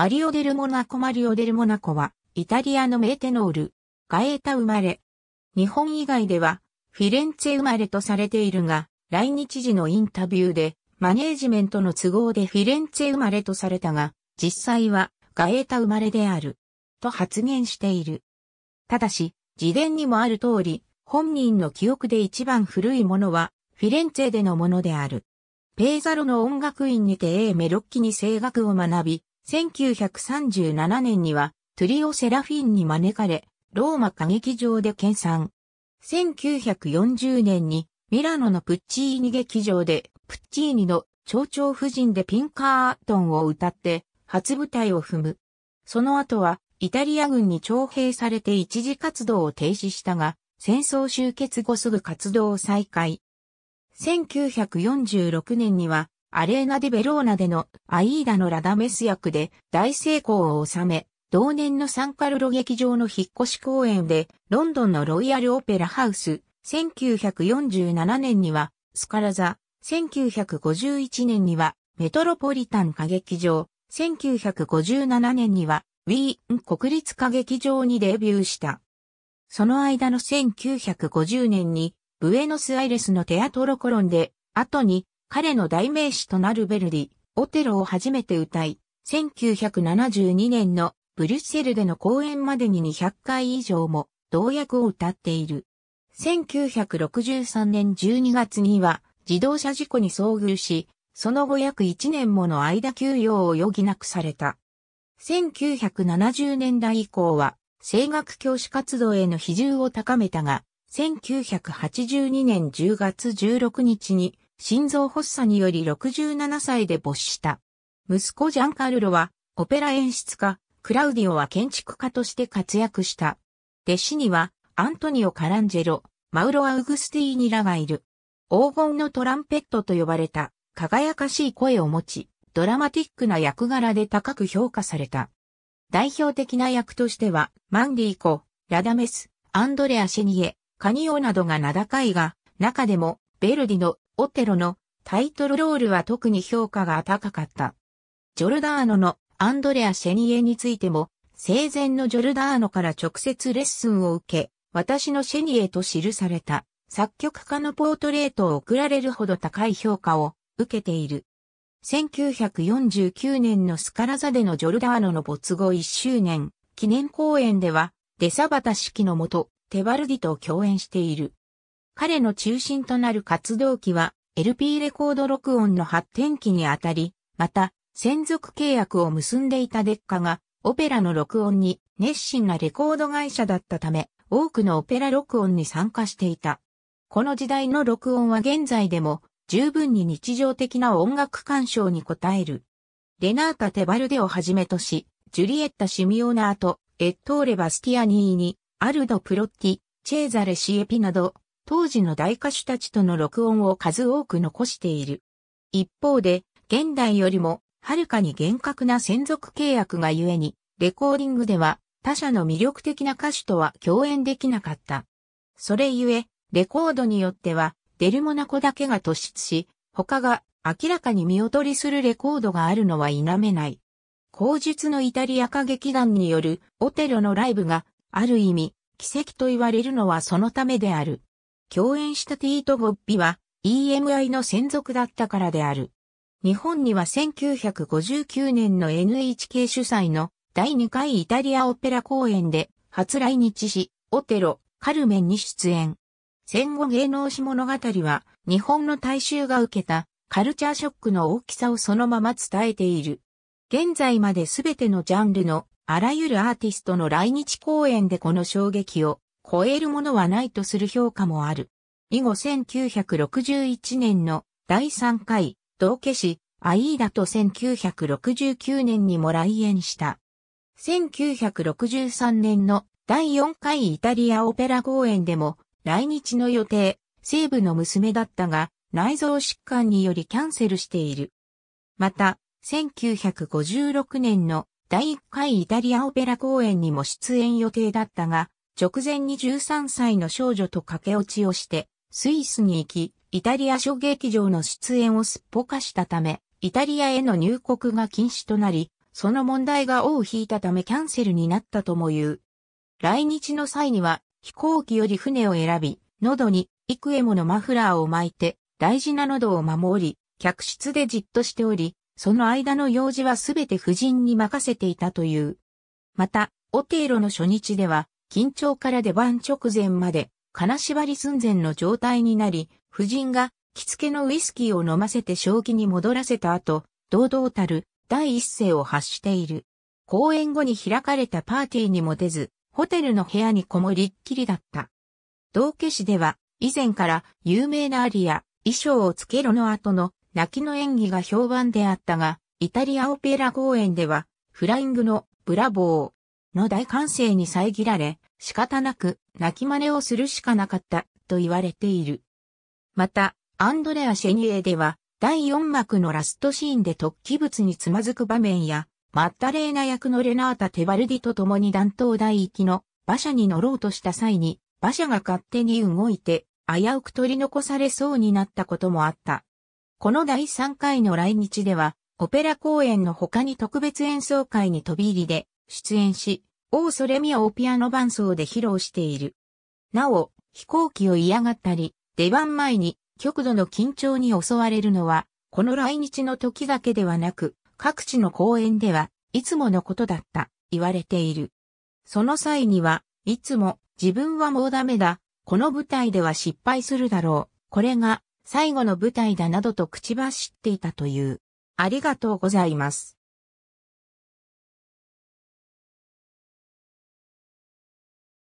マリオ・デル・モナコマリオ・デル・モナコは、イタリアのメーテノール、ガエータ生まれ。日本以外では、フィレンツェ生まれとされているが、来日時のインタビューで、マネージメントの都合でフィレンツェ生まれとされたが、実際は、ガエータ生まれである、と発言している。ただし、自伝にもある通り、本人の記憶で一番古いものは、フィレンツェでのものである。ペーザロの音楽院にて A メロッキに声楽を学び、1937年にはトゥリオ・セラフィンに招かれ、ローマ歌劇場で研鑽。1940年にミラノのプッチーニ劇場でプッチーニの蝶々夫人でピンカートンを歌って初舞台を踏む。その後はイタリア軍に徴兵されて一時活動を停止したが、戦争終結後すぐ活動を再開。1946年にはアレーナ・デ・ベローナでのアイーダのラダメス役で大成功を収め、同年のサンカルロ劇場の引っ越し公演で、ロンドンのロイヤル・オペラ・ハウス、1947年には、スカラザ、1951年には、メトロポリタン歌劇場、1957年には、ウィーン国立歌劇場にデビューした。その間の1950年に、ブエノスアイレスのテアトロコロンで、後に彼の代名詞となるベルディ、オテロを初めて歌い、1972年のブリュッセルでの公演までに200回以上も同役を歌っている。1963年12月には自動車事故に遭遇し、その後約1年もの間休養を余儀なくされた。1970年代以降は声楽教師活動への比重を高めたが、1982年10月16日に心臓発作により67歳で没した。息子ジャンカルロは、オペラ演出家、クラウディオは建築家として活躍した。弟子には、アントニオ・カランジェロ、マウロ・アウグスティーニらがいる。黄金のトランペットと呼ばれた、輝かしい声を持ち、ドラマティックな役柄で高く評価された。代表的な役としては、マンディーコ、ラダメス、アンドレア・シェニエ、カニオなどが名高いが、中でも、ベルディのオテロのタイトルロールは特に評価が高かった。ジョルダーノのアンドレア・シェニエについても、生前のジョルダーノから直接レッスンを受け、私のシェニエと記された作曲家のポートレートを送られるほど高い評価を受けている。1949年のスカラザでのジョルダーノの没後1周年記念公演では、デサバタ式のもと、テバルディと共演している。彼の中心となる活動期は LP レコード録音の発展期にあたり、また、専属契約を結んでいたデッカが、オペラの録音に熱心なレコード会社だったため、多くのオペラ録音に参加していた。この時代の録音は現在でも十分に日常的な音楽鑑賞に応える。レナータ・テバルデをはじめとし、ジュリエッタ・シミオナート、エットーレ・バスティアニーニ、アルド・プロッティ、チェーザレ・シエピなど、当時の大歌手たちとの録音を数多く残している。一方で、現代よりも、はるかに厳格な専属契約がゆえに、レコーディングでは、他社の魅力的な歌手とは共演できなかった。それゆえ、レコードによっては、デルモナコだけが突出し、他が明らかに見劣りするレコードがあるのは否めない。口述のイタリア歌劇団によるオテロのライブが、ある意味、奇跡と言われるのはそのためである。共演したティート・ボッビは EMI の専属だったからである。日本には1959年の NHK 主催の第2回イタリアオペラ公演で初来日し、オテロ、カルメンに出演。戦後芸能史物語は日本の大衆が受けたカルチャーショックの大きさをそのまま伝えている。現在まで全てのジャンルのあらゆるアーティストの来日公演でこの衝撃を超えるものはないとする評価もある。以後1961年の第3回、道化し、アイーダと1969年にも来園した。1963年の第4回イタリアオペラ公演でも来日の予定、西部の娘だったが内臓疾患によりキャンセルしている。また、1956年の第1回イタリアオペラ公演にも出演予定だったが、直前に13歳の少女と駆け落ちをして、スイスに行き、イタリア諸劇場の出演をすっぽかしたため、イタリアへの入国が禁止となり、その問題が尾を引いたためキャンセルになったとも言う。来日の際には、飛行機より船を選び、喉に幾重ものマフラーを巻いて、大事な喉を守り、客室でじっとしており、その間の用事はすべて夫人に任せていたという。また、オテーロの初日では、緊張から出番直前まで、金縛り寸前の状態になり、夫人が、着付けのウイスキーを飲ませて正気に戻らせた後、堂々たる第一声を発している。公演後に開かれたパーティーにも出ず、ホテルの部屋にこもりっきりだった。道化師では、以前から有名なアリア、衣装をつけろの後の泣きの演技が評判であったが、イタリアオペラ公演では、フライングのブラボー、の大歓声に遮られ、仕方なく泣き真似をするしかなかったと言われている。また、アンドレア・シェニエでは、第4幕のラストシーンで突起物につまずく場面や、マッタレーナ役のレナータ・テバルディと共に弾頭第一の馬車に乗ろうとした際に、馬車が勝手に動いて、危うく取り残されそうになったこともあった。この第3回の来日では、オペラ公演の他に特別演奏会に飛び入りで、出演し、オソレミアをピアノ伴奏で披露している。なお、飛行機を嫌がったり、出番前に極度の緊張に襲われるのは、この来日の時だけではなく、各地の公演では、いつものことだった、言われている。その際には、いつも、自分はもうダメだ、この舞台では失敗するだろう、これが、最後の舞台だなどと口走っていたという。ありがとうございます。